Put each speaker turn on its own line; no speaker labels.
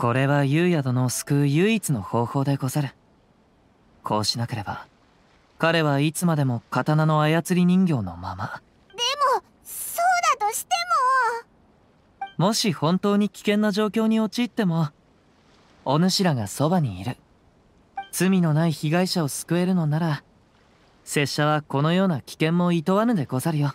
これは優也殿を救う唯一の方法でござる。こうしなければ、彼はいつまでも刀の操り人形のまま。
でも、そうだとして
も。もし本当に危険な状況に陥っても、お主らがそばにいる。罪のない被害者を救えるのなら、拙者はこのような危険も厭わぬでござるよ。